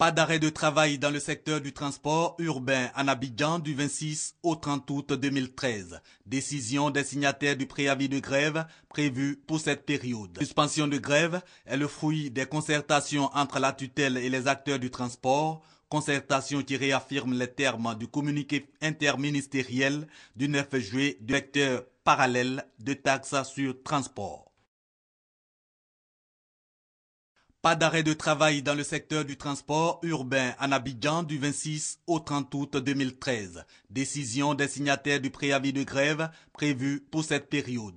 Pas d'arrêt de travail dans le secteur du transport urbain en Abidjan du 26 au 30 août 2013. Décision des signataires du préavis de grève prévu pour cette période. Suspension de grève est le fruit des concertations entre la tutelle et les acteurs du transport concertation qui réaffirme les termes du communiqué interministériel du 9 juillet du secteur parallèle de taxes sur transport. Pas d'arrêt de travail dans le secteur du transport urbain en Abidjan du 26 au 30 août 2013. Décision des signataires du préavis de grève prévu pour cette période.